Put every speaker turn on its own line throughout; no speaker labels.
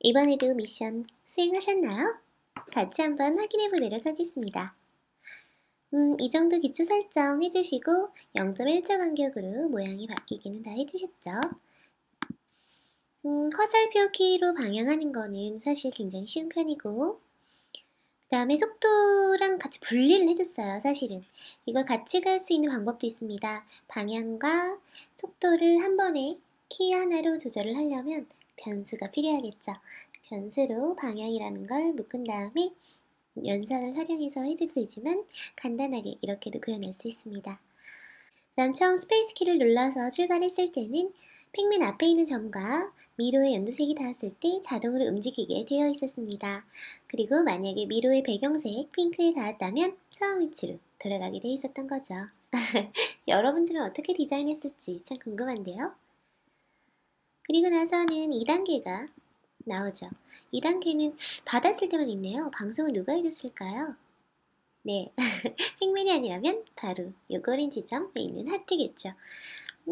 이번에도 미션 수행하셨나요? 같이 한번 확인해 보도록 하겠습니다. 음, 이 정도 기초 설정 해주시고 0.1초 간격으로 모양이 바뀌기는 다 해주셨죠? 음, 화살표 키로 방향하는 거는 사실 굉장히 쉬운 편이고 그 다음에 속도랑 같이 분리를 해줬어요, 사실은. 이걸 같이 갈 수 있는 방법도 있습니다. 방향과 속도를 한 번에 키 하나로 조절을 하려면 변수가 필요하겠죠. 변수로 방향이라는 걸 묶은 다음에 연산을 활용해서 해도 되지만 간단하게 이렇게도 구현할 수 있습니다. 다음 처음 스페이스 키를 눌러서 출발했을 때는 핑맨 앞에 있는 점과 미로의 연두색이 닿았을 때 자동으로 움직이게 되어 있었습니다. 그리고 만약에 미로의 배경색 핑크에 닿았다면 처음 위치로 돌아가게 되어 있었던 거죠. 여러분들은 어떻게 디자인했을지 참 궁금한데요. 그리고 나서는 2단계가 나오죠. 2단계는 받았을 때만 있네요. 방송을 누가 해줬을까요? 네, 핑맨이 아니라면 바로 요거린 지점에 있는 하트겠죠.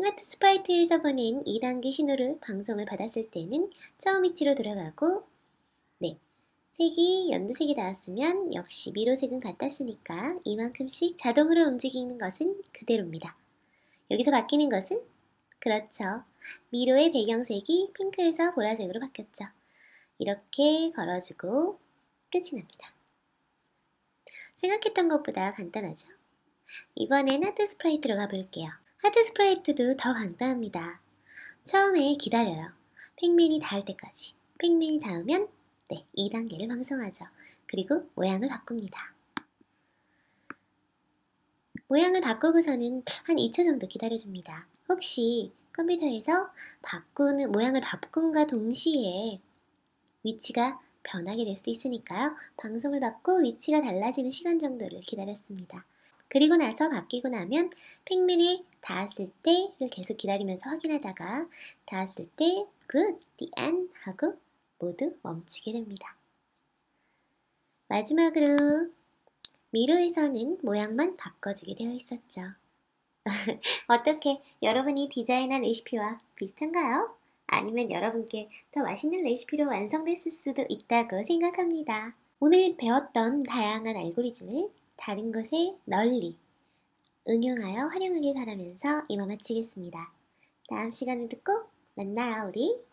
하트 스프라이트에서 보낸 2단계 신호를 방송을 받았을 때는 처음 위치로 돌아가고 네, 색이 연두색이 나왔으면 역시 미로색은 같았으니까 이만큼씩 자동으로 움직이는 것은 그대로입니다. 여기서 바뀌는 것은 그렇죠. 미로의 배경색이 핑크에서 보라색으로 바뀌었죠. 이렇게 걸어주고 끝이 납니다. 생각했던 것보다 간단하죠? 이번엔 하트 스프라이트로 가볼게요. 하트 스프라이트도더 간단합니다. 처음에 기다려요. 팽민이 닿을 때까지. 팽민이 닿으면 네, 2단계를 방송하죠. 그리고 모양을 바꿉니다. 모양을 바꾸고서는 한 2초 정도 기다려줍니다. 혹시 컴퓨터에서 바꾸는 모양을 바꾼과 동시에 위치가 변하게 될 수도 있으니까요. 방송을 받고 위치가 달라지는 시간 정도를 기다렸습니다. 그리고 나서 바뀌고 나면 팩맨이 닿았을 때를 계속 기다리면서 확인하다가 닿았을 때 good, the end 하고 모두 멈추게 됩니다. 마지막으로 미로에서는 모양만 바꿔주게 되어 있었죠. 어떻게 여러분이 디자인한 레시피와 비슷한가요? 아니면 여러분께 더 맛있는 레시피로 완성됐을 수도 있다고 생각합니다. 오늘 배웠던 다양한 알고리즘을 다른 곳에 널리 응용하여 활용하길 바라면서 이만 마치겠습니다. 다음 시간에도 꼭 만나요, 우리.